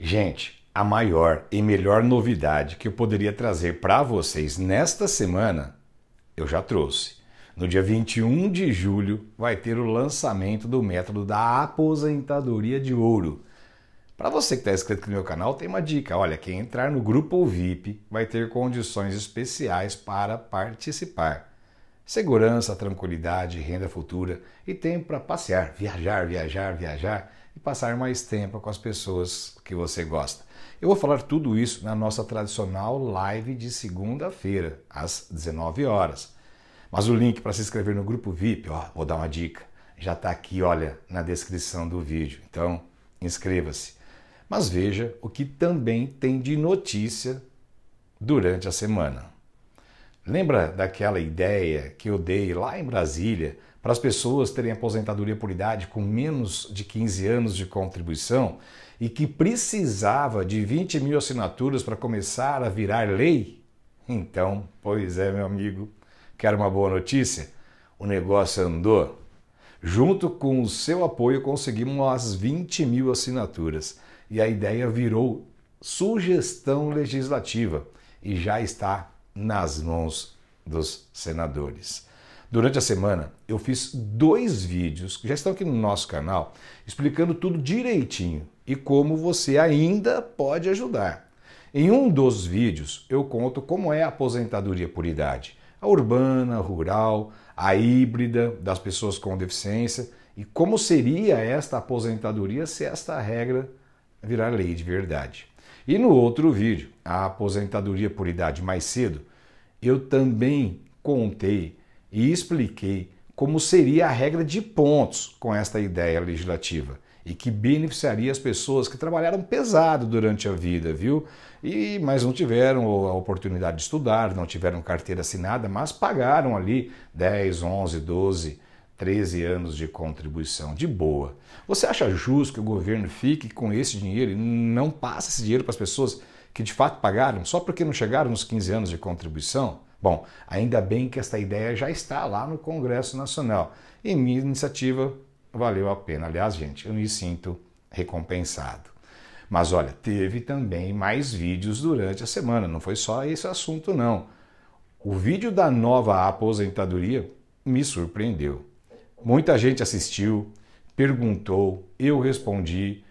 Gente, a maior e melhor novidade que eu poderia trazer para vocês nesta semana, eu já trouxe. No dia 21 de julho vai ter o lançamento do método da aposentadoria de ouro. Para você que está inscrito aqui no meu canal, tem uma dica. Olha, quem entrar no grupo VIP vai ter condições especiais para participar. Segurança, tranquilidade, renda futura e tempo para passear, viajar, viajar, viajar e passar mais tempo com as pessoas que você gosta. Eu vou falar tudo isso na nossa tradicional live de segunda-feira, às 19 horas. Mas o link para se inscrever no grupo VIP, ó, vou dar uma dica, já está aqui, olha, na descrição do vídeo. Então, inscreva-se. Mas veja o que também tem de notícia durante a semana. Lembra daquela ideia que eu dei lá em Brasília para as pessoas terem aposentadoria por idade com menos de 15 anos de contribuição e que precisava de 20 mil assinaturas para começar a virar lei? Então, pois é, meu amigo, quer uma boa notícia? O negócio andou. Junto com o seu apoio, conseguimos as 20 mil assinaturas e a ideia virou sugestão legislativa e já está nas mãos dos senadores. Durante a semana, eu fiz dois vídeos que já estão aqui no nosso canal explicando tudo direitinho e como você ainda pode ajudar. Em um dos vídeos, eu conto como é a aposentadoria por idade: a urbana, a rural, a híbrida das pessoas com deficiência e como seria esta aposentadoria se esta regra virar lei de verdade. E no outro vídeo, a aposentadoria por idade mais cedo, eu também contei e expliquei como seria a regra de pontos com esta ideia legislativa e que beneficiaria as pessoas que trabalharam pesado durante a vida, viu? E mas não tiveram a oportunidade de estudar, não tiveram carteira assinada, mas pagaram ali 10, 11, 12 13 anos de contribuição, de boa. Você acha justo que o governo fique com esse dinheiro e não passe esse dinheiro para as pessoas que de fato pagaram só porque não chegaram nos 15 anos de contribuição? Bom, ainda bem que esta ideia já está lá no Congresso Nacional e minha iniciativa valeu a pena. Aliás, gente, eu me sinto recompensado. Mas olha, teve também mais vídeos durante a semana, não foi só esse assunto, não. O vídeo da nova aposentadoria me surpreendeu. Muita gente assistiu, perguntou, eu respondi.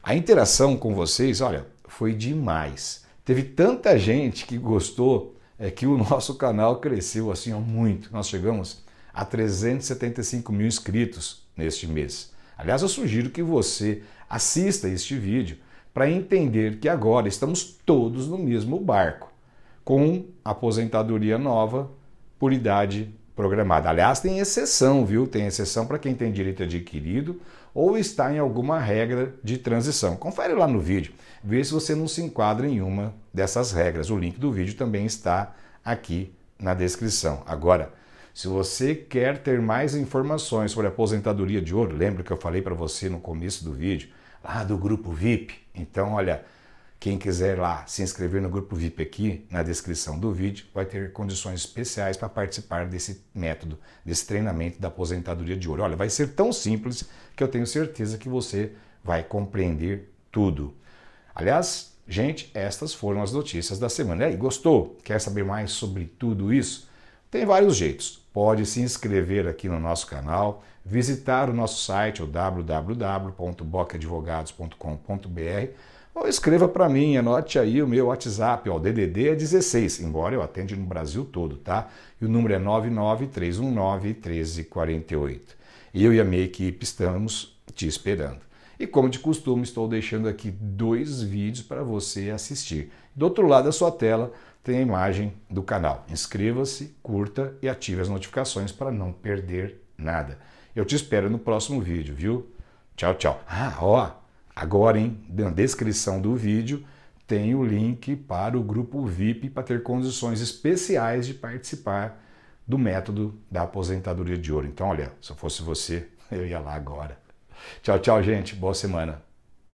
A interação com vocês, olha, foi demais. Teve tanta gente que gostou é, que o nosso canal cresceu assim ó, muito. Nós chegamos a 375 mil inscritos neste mês. Aliás, eu sugiro que você assista este vídeo para entender que agora estamos todos no mesmo barco, com aposentadoria nova por idade programada. Aliás, tem exceção, viu? Tem exceção para quem tem direito adquirido ou está em alguma regra de transição. Confere lá no vídeo, vê se você não se enquadra em uma dessas regras. O link do vídeo também está aqui na descrição. Agora, se você quer ter mais informações sobre a aposentadoria de ouro, lembra que eu falei para você no começo do vídeo, lá do grupo VIP? Então, olha, quem quiser lá se inscrever no grupo VIP aqui, na descrição do vídeo, vai ter condições especiais para participar desse método, desse treinamento da aposentadoria de ouro. Olha, vai ser tão simples que eu tenho certeza que você vai compreender tudo. Aliás, gente, estas foram as notícias da semana. E aí, gostou? Quer saber mais sobre tudo isso? Tem vários jeitos. Pode se inscrever aqui no nosso canal, visitar o nosso site, o www.bocadvogados.com.br ou escreva para mim, anote aí o meu WhatsApp, ó, o DDD é 16, embora eu atende no Brasil todo, tá? E o número é 993191348. Eu e a minha equipe estamos te esperando. E como de costume, estou deixando aqui dois vídeos para você assistir. Do outro lado da sua tela tem a imagem do canal. Inscreva-se, curta e ative as notificações para não perder nada. Eu te espero no próximo vídeo, viu? Tchau, tchau. Ah, ó, Agora, hein, na descrição do vídeo, tem o link para o grupo VIP para ter condições especiais de participar do método da aposentadoria de ouro. Então, olha, se eu fosse você, eu ia lá agora. Tchau, tchau, gente. Boa semana.